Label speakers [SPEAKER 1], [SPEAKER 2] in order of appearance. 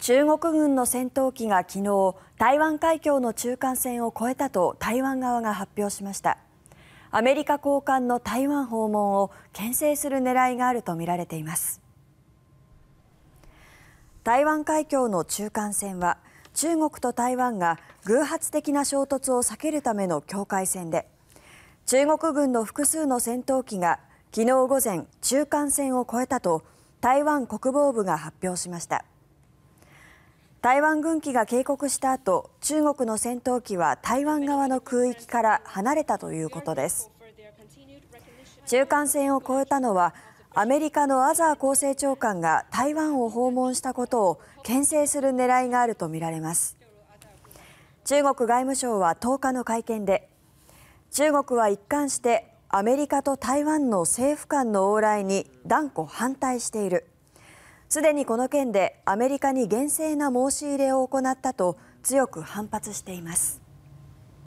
[SPEAKER 1] 中国軍の戦闘機が昨日台湾海峡の中間線を越えたと台湾側が発表しましたアメリカ高官の台湾訪問を牽制する狙いがあるとみられています台湾海峡の中間線は中国と台湾が偶発的な衝突を避けるための境界線で中国軍の複数の戦闘機が昨日午前中間線を越えたと台湾国防部が発表しました。台湾軍機が警告した後中国の戦闘機は台湾側の空域から離れたということです中間線を越えたのはアメリカのアザー厚生長官が台湾を訪問したことを牽制する狙いがあるとみられます中国外務省は10日の会見で中国は一貫してアメリカと台湾の政府間の往来に断固反対しているすでにこの件でアメリカに厳正な申し入れを行ったと強く反発しています。